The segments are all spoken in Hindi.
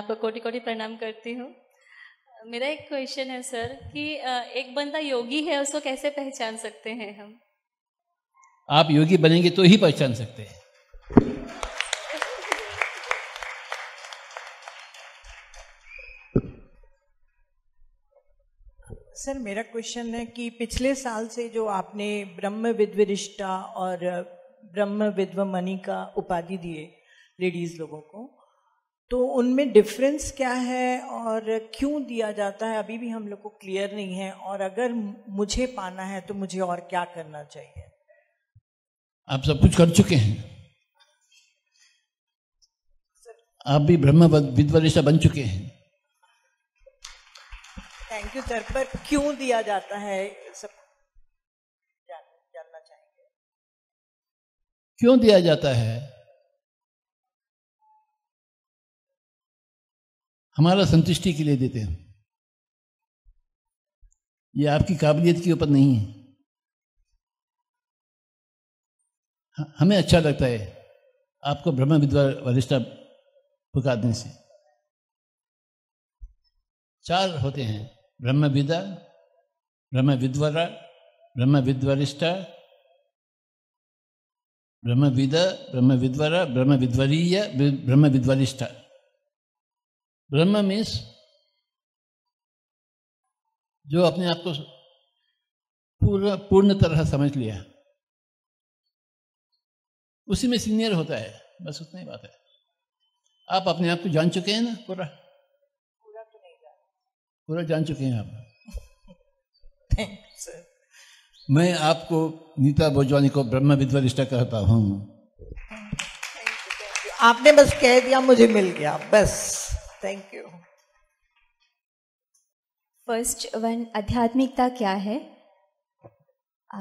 आपको कोटि कोटि प्रणाम करती हूँ मेरा एक क्वेश्चन है सर कि एक बंदा योगी है उसको कैसे पहचान सकते हैं हम आप योगी बनेंगे तो ही पहचान सकते हैं सर मेरा क्वेश्चन है कि पिछले साल से जो आपने ब्रह्म विद्वरिष्ठा और ब्रह्म विद्व का उपाधि दिए लेडीज लोगों को तो उनमें डिफरेंस क्या है और क्यों दिया जाता है अभी भी हम लोग को क्लियर नहीं है और अगर मुझे पाना है तो मुझे और क्या करना चाहिए आप सब कुछ कर चुके हैं आप भी ब्रह्म विद्वरेशा बन चुके हैं थैंक यू सर पर क्यों दिया जाता है सब जान, जानना चाहिए क्यों दिया जाता है हमारा संतुष्टि के लिए देते हैं ये आपकी काबिलियत के ऊपर नहीं है हमें अच्छा लगता है आपको ब्रह्म विद्वा वरिष्ठा पुकारने से चार होते हैं ब्रह्म विदा ब्रह्म विद्वरा ब्रह्म विद्वरिष्ठा ब्रह्म विद्या ब्रह्म विद्वरा ब्रह्म विद्वरीय ब्रह्म विद्वरिष्ठा ब्रह्म मीन्स जो अपने आप को पूर्ण पूर्ण तरह समझ लिया उसी में सीनियर होता है बस उतना ही बात है आप अपने आप को जान चुके हैं ना पूरा पूरा तो नहीं जान पूरा जान चुके हैं आप मैं आपको नीता बोजवानी को ब्रह्म विद्वरिष्ठा कहता हूं आपने बस कह दिया मुझे मिल गया बस थैंक यू फर्स्ट वन आध्यात्मिकता क्या है आ,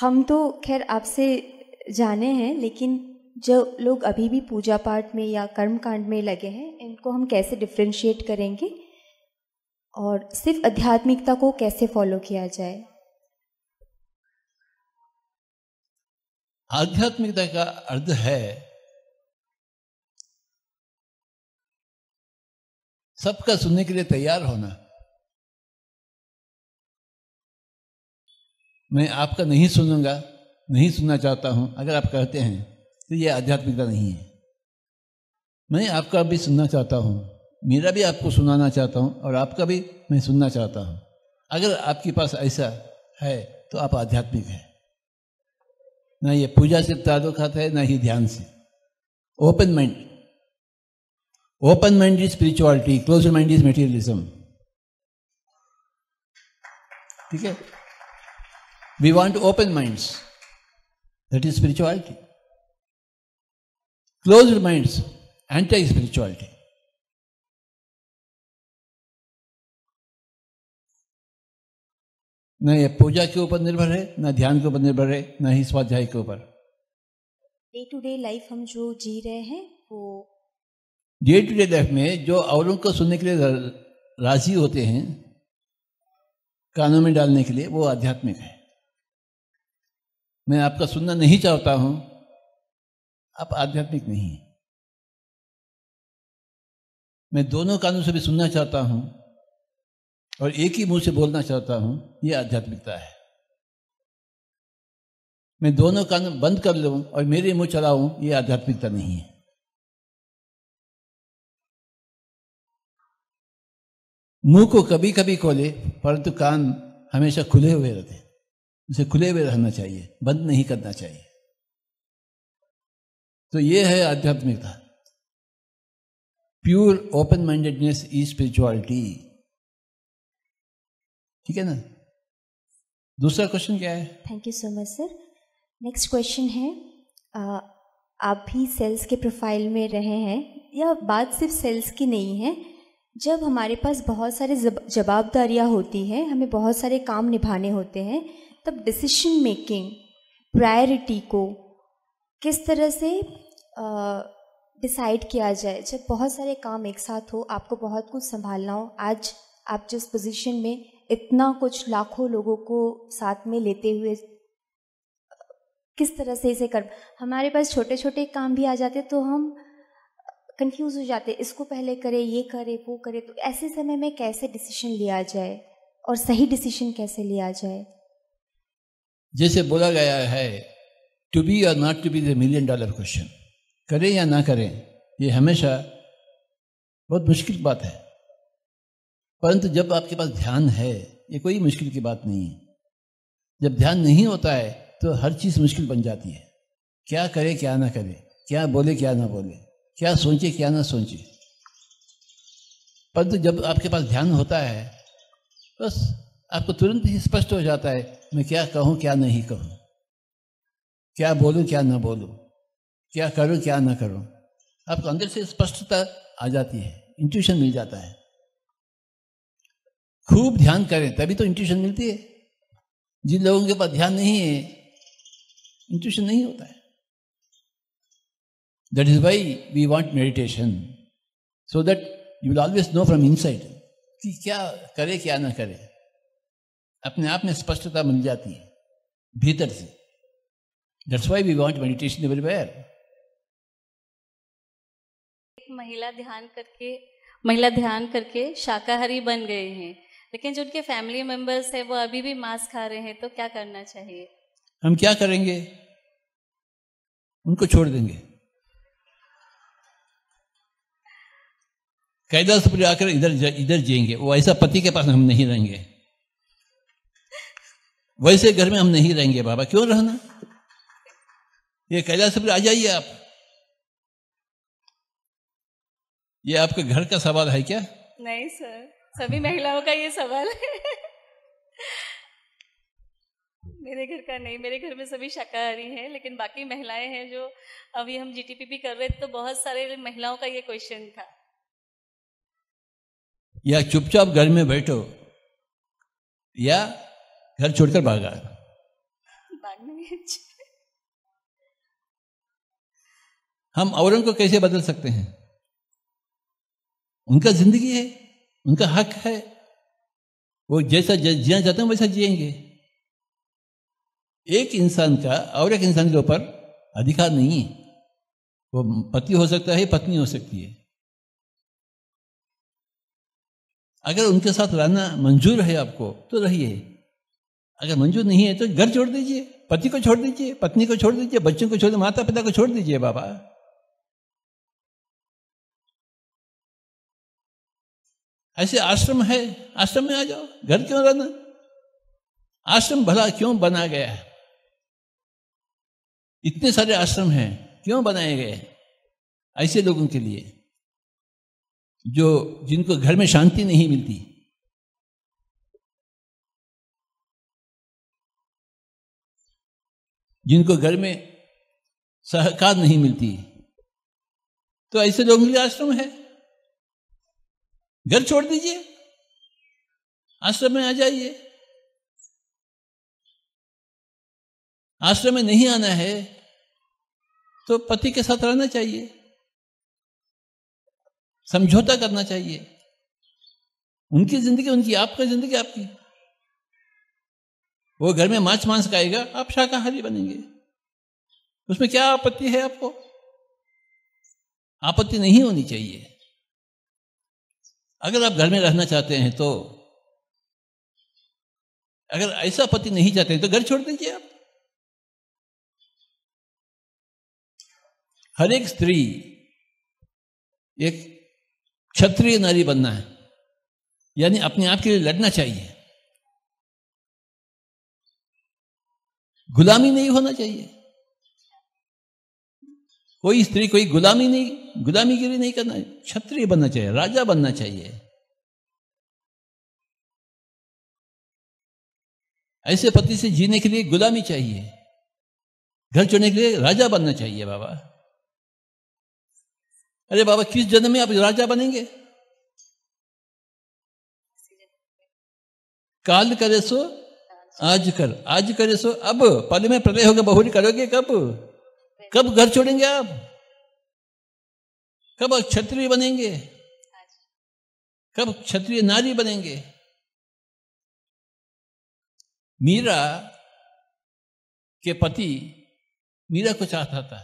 हम तो खैर आपसे जाने हैं लेकिन जो लोग अभी भी पूजा पाठ में या कर्म कांड में लगे हैं इनको हम कैसे डिफ्रेंशिएट करेंगे और सिर्फ आध्यात्मिकता को कैसे फॉलो किया जाए आध्यात्मिकता का अर्थ है सबका सुनने के लिए तैयार होना मैं आपका नहीं सुनूंगा नहीं सुनना चाहता हूं अगर आप कहते हैं तो यह आध्यात्मिकता नहीं है मैं आपका भी सुनना चाहता हूं मेरा भी आपको सुनाना चाहता हूं और आपका भी मैं सुनना चाहता हूं अगर आपके पास ऐसा है तो आप आध्यात्मिक हैं ना ये पूजा से ताल्लुक है ना ही ध्यान से open mind open minded spirituality closed mind is materialism ठीक है we want open minds that is spirituality closed minds anti spirituality न ये पूजा के ऊपर निर्भर है न ध्यान के ऊपर निर्भर है न ही स्वाध्याय के ऊपर डे टू डे लाइफ हम जो जी रहे हैं वो डे टू डे लाइफ में जो औरों को सुनने के लिए राजी होते हैं कानों में डालने के लिए वो आध्यात्मिक है मैं आपका सुनना नहीं चाहता हूं आप आध्यात्मिक नहीं मैं दोनों कानों से भी सुनना चाहता हूं और एक ही मुंह से बोलना चाहता हूं यह आध्यात्मिकता है मैं दोनों कान बंद कर लूं और मेरे मुंह चलाऊं ये आध्यात्मिकता नहीं है मुंह को कभी कभी खोले परंतु कान हमेशा खुले हुए रहते उसे खुले हुए रहना चाहिए बंद नहीं करना चाहिए तो ये है आध्यात्मिकता pure open mindedness is spirituality ठीक है ना दूसरा क्वेश्चन क्या है thank you so much sir next question है आ, आप भी सेल्स के प्रोफाइल में रहे हैं यह बात सिर्फ सेल्स की नहीं है जब हमारे पास बहुत सारे जवाबदारियाँ होती हैं हमें बहुत सारे काम निभाने होते हैं तब डिसीशन मेकिंग प्रायोरिटी को किस तरह से डिसाइड किया जाए जब बहुत सारे काम एक साथ हो आपको बहुत कुछ संभालना हो आज आप जिस पोजीशन में इतना कुछ लाखों लोगों को साथ में लेते हुए किस तरह से इसे कर हमारे पास छोटे छोटे काम भी आ जाते तो हम कंफ्यूज हो जाते इसको पहले करे ये करे वो करे तो ऐसे समय में कैसे डिसीजन लिया जाए और सही डिसीजन कैसे लिया जाए जैसे बोला गया है टू बी और not to be the million dollar question करें या ना करें ये हमेशा बहुत मुश्किल बात है परंतु जब आपके पास ध्यान है ये कोई मुश्किल की बात नहीं है जब ध्यान नहीं होता है तो हर चीज़ मुश्किल बन जाती है क्या करे क्या ना करे क्या बोले क्या ना बोले क्या सोचे क्या ना सोचे परंतु जब आपके पास ध्यान होता है बस आपको तुरंत ही स्पष्ट हो जाता है मैं क्या कहूँ क्या नहीं कहूँ क्या बोलूँ क्या ना बोलूँ क्या करूँ क्या ना करूँ आपको अंदर से स्पष्टता आ जाती है इंट्यूशन मिल जाता है खूब ध्यान करें तभी तो इंट्यूशन मिलती है जिन लोगों के पास ध्यान नहीं है इंट्यूशन नहीं होता है That is why we want meditation. So that you will always know from inside कि क्या करे क्या ना करे अपने आप में स्पष्टता मिल जाती है भीतर से that's why we want meditation everywhere महिला ध्यान करके महिला ध्यान करके शाकाहारी बन गए हैं लेकिन जो उनके फैमिली मेंबर्स है वो अभी भी मांस खा रहे हैं तो क्या करना चाहिए हम क्या करेंगे उनको छोड़ देंगे कैलाशपुरी आकर इधर इधर जिएंगे वैसा पति के पास हम नहीं रहेंगे वैसे घर में हम नहीं रहेंगे बाबा क्यों रहना ये कैलाशपुरी आ जाइए आप ये आपके घर का सवाल है क्या नहीं सर सभी महिलाओं का ये सवाल है मेरे घर का नहीं मेरे घर में सभी शाकाहारी हैं लेकिन बाकी महिलाएं हैं जो अभी हम जीटीपी कर रहे थे तो बहुत सारे महिलाओं का ये क्वेश्चन था या चुपचाप घर में बैठो या घर छोड़कर भागा हम औरंग को कैसे बदल सकते हैं उनका जिंदगी है उनका हक है वो जैसा जिया जाते हैं वैसा जिएंगे एक इंसान का और एक इंसान के ऊपर अधिकार नहीं है वो पति हो सकता है पत्नी हो सकती है अगर उनके साथ रहना मंजूर है आपको तो रहिए अगर मंजूर नहीं है तो घर छोड़ दीजिए पति को छोड़ दीजिए पत्नी को छोड़ दीजिए बच्चों को छोड़ दीजिए माता पिता को छोड़ दीजिए बाबा ऐसे आश्रम है आश्रम में आ जाओ घर क्यों रहना आश्रम भला क्यों बना गया इतने सारे आश्रम हैं क्यों बनाए गए ऐसे लोगों के लिए जो जिनको घर में शांति नहीं मिलती जिनको घर में सहकार नहीं मिलती तो ऐसे लोग भी आश्रम है घर छोड़ दीजिए आश्रम में आ जाइए आश्रम में नहीं आना है तो पति के साथ रहना चाहिए समझौता करना चाहिए उनकी जिंदगी उनकी आपका जिंदगी आपकी वो घर में मांस मांस खाएगा आप शाकाहारी बनेंगे उसमें क्या आपत्ति है आपको आपत्ति नहीं होनी चाहिए अगर आप घर में रहना चाहते हैं तो अगर ऐसा पति नहीं चाहते हैं तो घर छोड़ दीजिए आप हर एक स्त्री एक क्षत्रिय नारी बनना है यानी अपने आप के लिए लड़ना चाहिए गुलामी नहीं होना चाहिए कोई स्त्री कोई गुलामी नहीं गुलामी के लिए नहीं करना क्षत्रिय बनना चाहिए राजा बनना चाहिए ऐसे पति से जीने के लिए गुलामी चाहिए घर चुनने के लिए राजा बनना चाहिए बाबा अरे बाबा किस जन्म में आप राजा बनेंगे काल करे सो आज कर आज करे सो अब पल में प्रलय होगा बहुरी करोगे कब कब घर छोड़ेंगे आप कब क्षत्रिय बनेंगे कब क्षत्रिय नारी बनेंगे मीरा के पति मीरा को चाहता था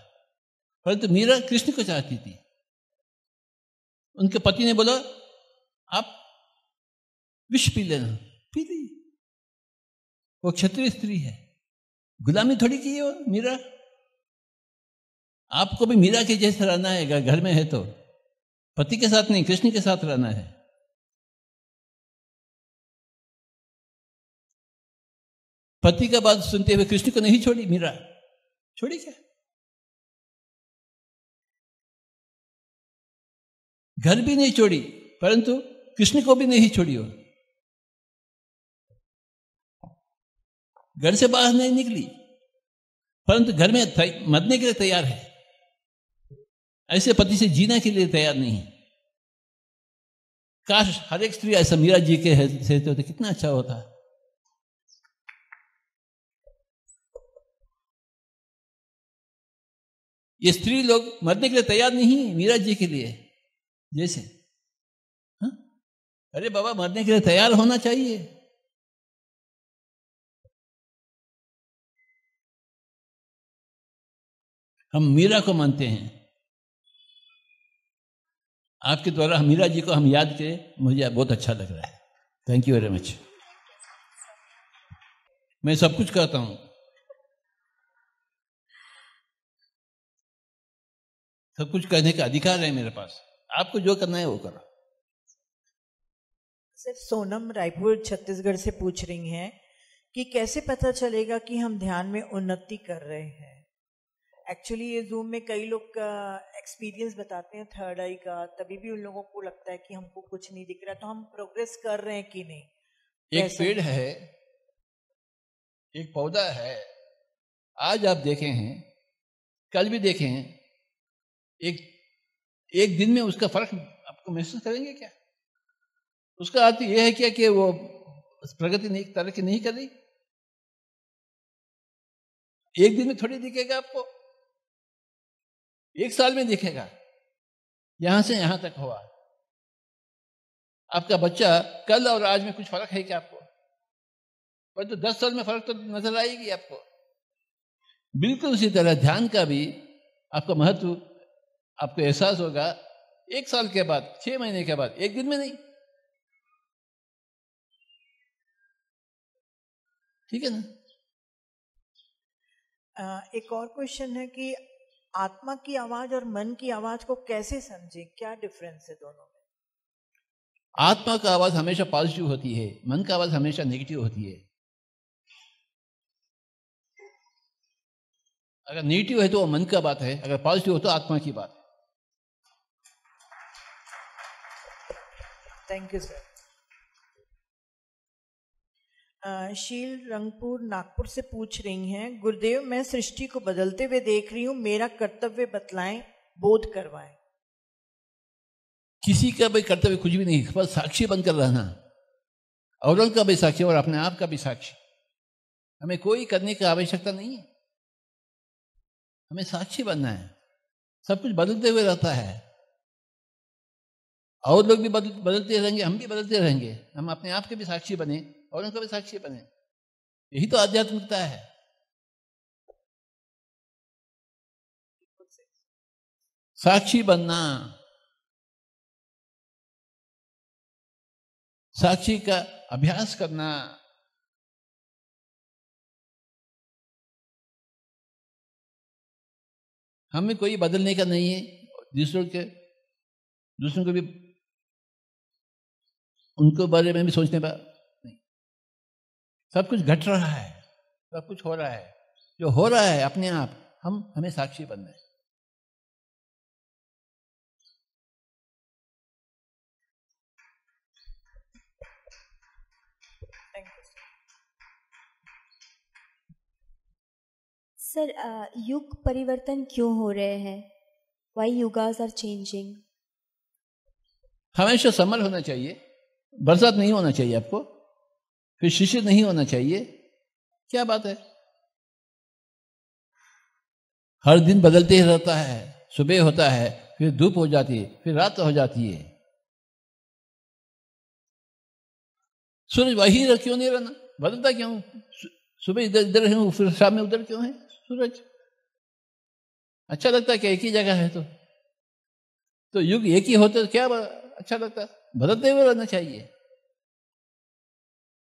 परंतु मीरा कृष्ण को चाहती थी उनके पति ने बोला आप विष पी लेना पी ली वो क्षत्रिय स्त्री है गुलामी थोड़ी की वो मीरा आपको भी मीरा के जैसे रहना है घर में है तो पति के साथ नहीं कृष्ण के साथ रहना है पति का बात सुनते हुए कृष्ण को नहीं छोड़ी मीरा छोड़ी क्या घर भी नहीं छोड़ी परंतु कृष्ण को भी नहीं छोड़ी और घर से बाहर नहीं निकली परंतु घर में मरने के लिए तैयार है ऐसे पति से जीने के लिए तैयार नहीं काश हर एक स्त्री ऐसा मीरा जी के से तो, कितना अच्छा होता ये स्त्री लोग मरने के लिए तैयार नहीं मीरा जी के लिए जैसे हा? अरे बाबा मरने के लिए तैयार होना चाहिए हम मीरा को मानते हैं आपके द्वारा मीरा जी को हम याद करें मुझे बहुत अच्छा लग रहा है थैंक यू वेरी मच मैं सब कुछ करता हूं सब कुछ करने का अधिकार है मेरे पास आपको जो करना है वो करो सर सोनम रायपुर छत्तीसगढ़ से पूछ रही हैं कि कैसे पता चलेगा कि हम ध्यान में उन्नति कर रहे हैं एक्चुअली ये जूम में कई लोग का एक्सपीरियंस बताते हैं थर्ड आई का तभी भी उन लोगों को लगता है कि हमको कुछ नहीं दिख रहा तो हम प्रोग्रेस कर रहे हैं कि नहीं एक पेड़ है एक पौधा है आज आप देखे हैं कल भी देखे हैं एक एक दिन में उसका फर्क आपको महसूस करेंगे क्या उसका अर्थ यह है क्या कि वो प्रगति नहीं तरक्की नहीं कर रही एक दिन में थोड़ी दिखेगा आपको एक साल में दिखेगा यहां से यहां तक हुआ आपका बच्चा कल और आज में कुछ फर्क है क्या आपको पर तो दस साल में फर्क तो नजर आएगी आपको बिल्कुल उसी तरह ध्यान का भी आपका महत्व आपको एहसास होगा एक साल के बाद छह महीने के बाद एक दिन में नहीं ठीक है ना एक और क्वेश्चन है कि आत्मा की आवाज और मन की आवाज को कैसे समझे क्या डिफरेंस है दोनों में आत्मा का आवाज हमेशा पॉजिटिव होती है मन का आवाज हमेशा नेगेटिव होती है अगर नेगेटिव है तो वो मन का बात है अगर पॉजिटिव हो तो आत्मा की बात थैंक यू सर शील रंगपुर नागपुर से पूछ रही हैं गुरुदेव मैं सृष्टि को बदलते हुए देख रही हूँ मेरा कर्तव्य बतलाएं बोध करवाएं किसी का भाई कर्तव्य कुछ भी नहीं बस साक्षी बनकर रहना औरंग का भी साक्षी और अपने आप का भी साक्षी हमें कोई करने की आवश्यकता नहीं है हमें साक्षी बनना है सब कुछ बदलते हुए रहता है और लोग भी बदल बदलते रहेंगे हम भी बदलते रहेंगे हम अपने आप के भी साक्षी बने और उनका भी साक्षी बने यही तो आध्यात्मिकता है साक्षी बनना साक्षी का अभ्यास करना हमें कोई बदलने का नहीं है दूसरों के दूसरों को भी उनके बारे में भी सोचने पर नहीं सब कुछ घट रहा है सब कुछ हो रहा है जो हो रहा है अपने आप हम हमें साक्षी बनना है सर uh, युग परिवर्तन क्यों हो रहे हैं वाई युगाज आर चेंजिंग हमेशा समल होना चाहिए बरसात नहीं होना चाहिए आपको फिर शिशिर नहीं होना चाहिए क्या बात है हर दिन बदलते ही रहता है सुबह होता है फिर धूप हो जाती है फिर रात हो जाती है सूरज वही क्यों नहीं रहना बदलता क्यों सुबह इधर इधर है फिर शाम में उधर क्यों है सूरज अच्छा लगता है क्या एक ही जगह है तो तो युग एक ही होते तो क्या अच्छा लगता बदलते हुए रहना चाहिए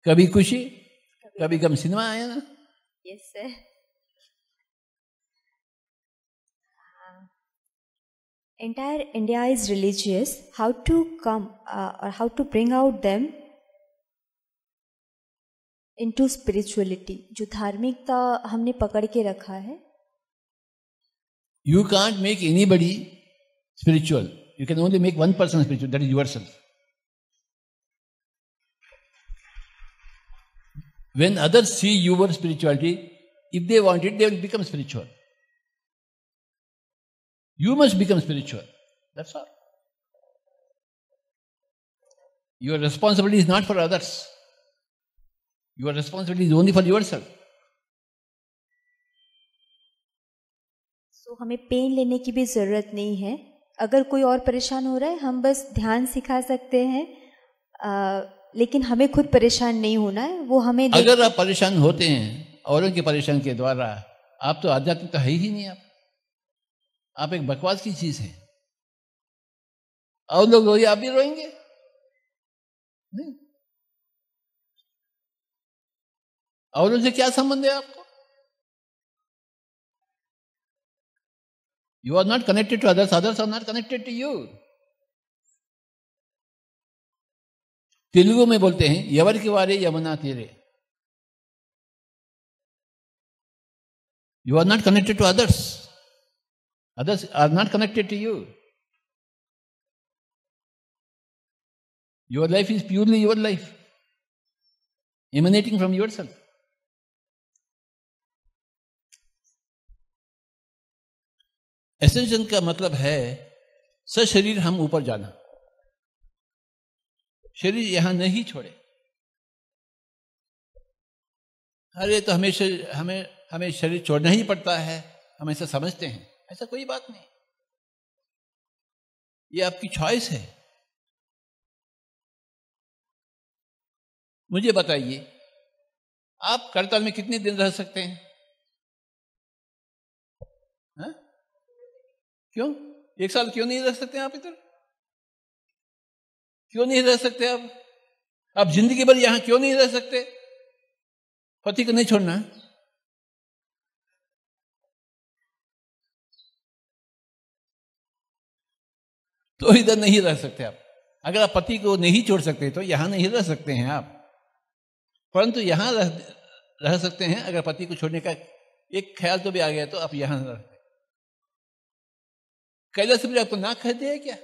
कभी खुशी कभी, कभी गम सिनेमा आया ना yes sir entire india is religious how to come how uh, to how out bring out them into जो धार्मिकता हमने पकड़ के रखा है you can't make anybody spiritual you can only make one person spiritual that is yourself When others see your spirituality, if they want it, they will become spiritual. You must become spiritual. That's all. Your responsibility is not for others. Your responsibility is only for yourself. So hame pain lene ki bhi zarurat nahi hai agar koi aur pareshan ho raha hai hum bas dhyan sikha sakte hain लेकिन हमें खुद परेशान नहीं होना है वो हमें अगर आप परेशान होते हैं औरों के परेशान के द्वारा आप तो आध्यात्मिक तो है ही नहीं आप आप एक बकवास की चीज है और लोग रोए आप भी रोएंगे नहीं और उनसे क्या संबंध है आपको you are not connected to others others are not connected to you Telugu में बोलते हैं यवर की वारे यमुना तेरे you are not connected to others others are not connected to you life is purely your life emanating from yourself ascension का मतलब है सशरीर हम ऊपर जाना शरीर यहां नहीं छोड़े अरे तो हमेशा हमें हमें शरीर छोड़ना ही पड़ता है हम ऐसा समझते हैं ऐसा कोई बात नहीं ये आपकी चॉइस है मुझे बताइए आप करताल में कितने दिन रह सकते हैं हा? क्यों एक साल क्यों नहीं रह सकते हैं आप इधर क्यों नहीं रह सकते आप आप जिंदगी भर यहां क्यों नहीं रह सकते पति को नहीं छोड़ना तो इधर नहीं रह सकते आप अगर आप पति को नहीं छोड़ सकते तो यहां नहीं रह सकते हैं आप परंतु यहां रह, रह सकते हैं अगर पति को छोड़ने का एक ख्याल तो भी आ गया तो आप यहां रह सकते कैलाश आपको ना कह दिया क्या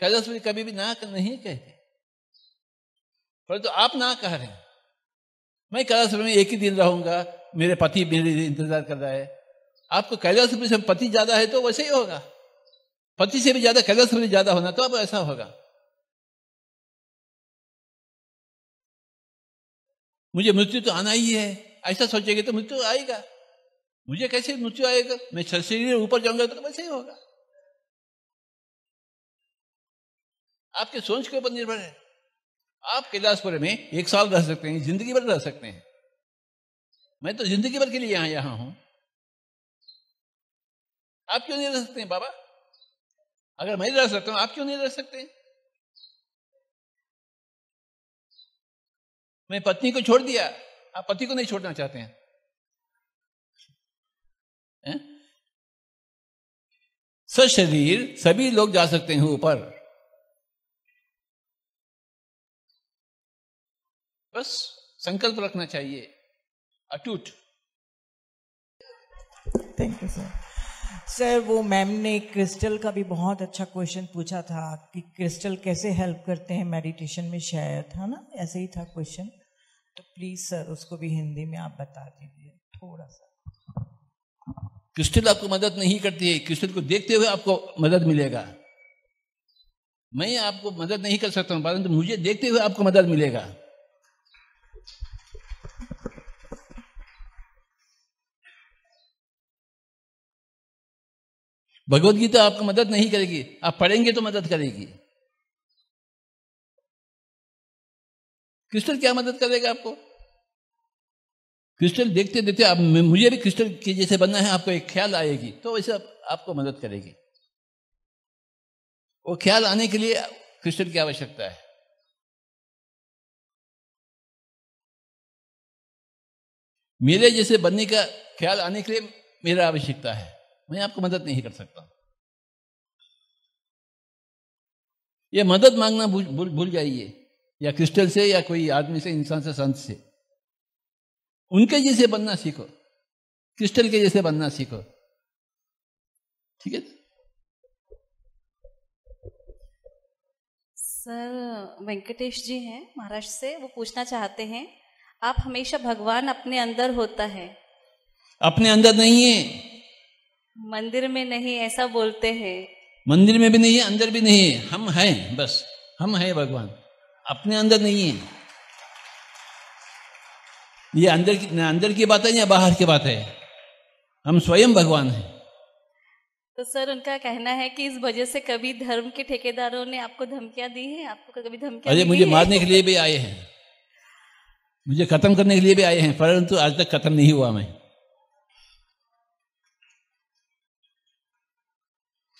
कैलाशपुरी कभी भी ना नहीं कहते परंतु तो आप ना कह रहे हैं मैं कैलाश में एक ही दिन रहूंगा मेरे पति मेरे इंतजार कर रहा है आपको कैलाशपुरी से पति ज्यादा है तो वैसे ही होगा पति से भी ज्यादा कैलाशपुरी ज्यादा होना तो अब ऐसा होगा मुझे मृत्यु तो आना ही है ऐसा सोचेंगे तो मृत्यु आएगा मुझे कैसे मृत्यु आएगा मैं शरीर ऊपर जाऊंगा तो वैसे ही होगा आपकी सोच के ऊपर निर्भर है आप कैलाशपुर में एक साल रह सकते हैं जिंदगी भर रह सकते हैं मैं तो जिंदगी भर के लिए यहां यहां हूं आप क्यों नहीं रह सकते हैं बाबा अगर मैं रह सकता हूं आप क्यों नहीं रह सकते हैं? मैं पत्नी को छोड़ दिया आप पति को नहीं छोड़ना चाहते हैं है? सशरीर सभी लोग जा सकते हैं ऊपर बस संकल्प रखना चाहिए अटूट थैंक यू सर सर वो मैम ने क्रिस्टल का भी बहुत अच्छा क्वेश्चन पूछा था कि क्रिस्टल कैसे हेल्प करते हैं मेडिटेशन में शायद है ना ऐसे ही था क्वेश्चन तो प्लीज सर उसको भी हिंदी में आप बता दीजिए थोड़ा सा क्रिस्टल आपको मदद नहीं करती है क्रिस्टल को देखते हुए आपको मदद मिलेगा मैं आपको मदद नहीं कर सकता हूँ परंतु मुझे देखते हुए आपको मदद मिलेगा भगवत गीता आपको मदद नहीं करेगी आप पढ़ेंगे तो मदद करेगी क्रिस्टल क्या मदद करेगा आपको क्रिस्टल देखते देखते आप मुझे भी क्रिस्टल के जैसे बनना है आपको एक ख्याल आएगी तो वैसे आप, आपको मदद करेगी वो ख्याल आने के लिए क्रिस्टल की आवश्यकता है मेरे जैसे बनने का ख्याल आने के लिए मेरा आवश्यकता है मैं आपको मदद नहीं कर सकता ये मदद मांगना भूल भूल, भूल जाइए या क्रिस्टल से या कोई आदमी से इंसान से संत से उनके जैसे बनना सीखो क्रिस्टल के जैसे बनना सीखो ठीक है सर वेंकटेश जी हैं महाराष्ट्र से वो पूछना चाहते हैं आप हमेशा भगवान अपने अंदर होता है अपने अंदर नहीं है मंदिर में नहीं ऐसा बोलते हैं मंदिर में भी नहीं है अंदर भी नहीं है हम हैं बस हम हैं भगवान अपने अंदर नहीं है ये अंदर की अंदर की बात है या बाहर की बात है हम स्वयं भगवान हैं तो सर उनका कहना है कि इस वजह से कभी धर्म के ठेकेदारों ने आपको धमकियां दी हैं आपको कभी धमकियां अरे मुझे मारने के लिए भी आए हैं मुझे खत्म करने के लिए भी आए हैं परंतु आज तक खत्म नहीं हुआ मैं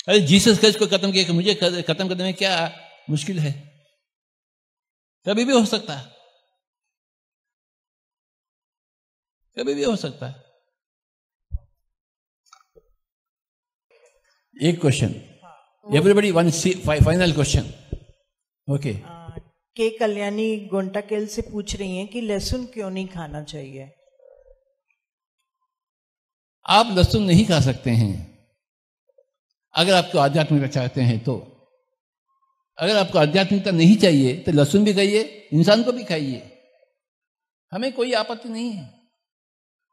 अरे जीसस क्रज को खत्म किया मुझे खत्म करने में क्या मुश्किल है कभी भी हो सकता है कभी भी हो सकता है एक question everybody one C final question okay के कल्याणी गोंटाकेल से पूछ रही हैं कि लहसुन क्यों नहीं खाना चाहिए आप लहसुन नहीं खा सकते हैं अगर आपको आध्यात्मिकता चाहते हैं तो अगर आपको आध्यात्मिकता नहीं चाहिए तो लहसुन भी खाइए इंसान को भी खाइए हमें कोई आपत्ति नहीं है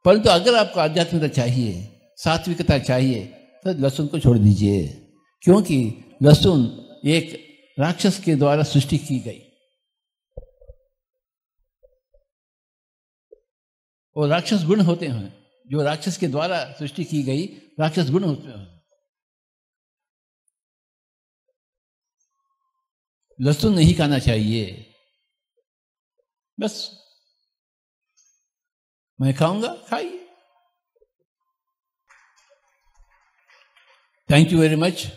परंतु अगर आपको आध्यात्मिकता चाहिए सात्विकता चाहिए तो लहसुन को छोड़ दीजिए क्योंकि लहसुन एक राक्षस के द्वारा सृष्टि की गई और राक्षस गुण होते हैं जो राक्षस के द्वारा सृष्टि की गई राक्षस गुण होते हैं लहसुन तो नहीं खाना चाहिए बस मैं खाऊंगा खाइए थैंक यू वेरी मच